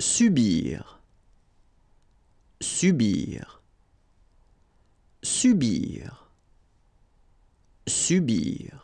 subir, subir, subir, subir.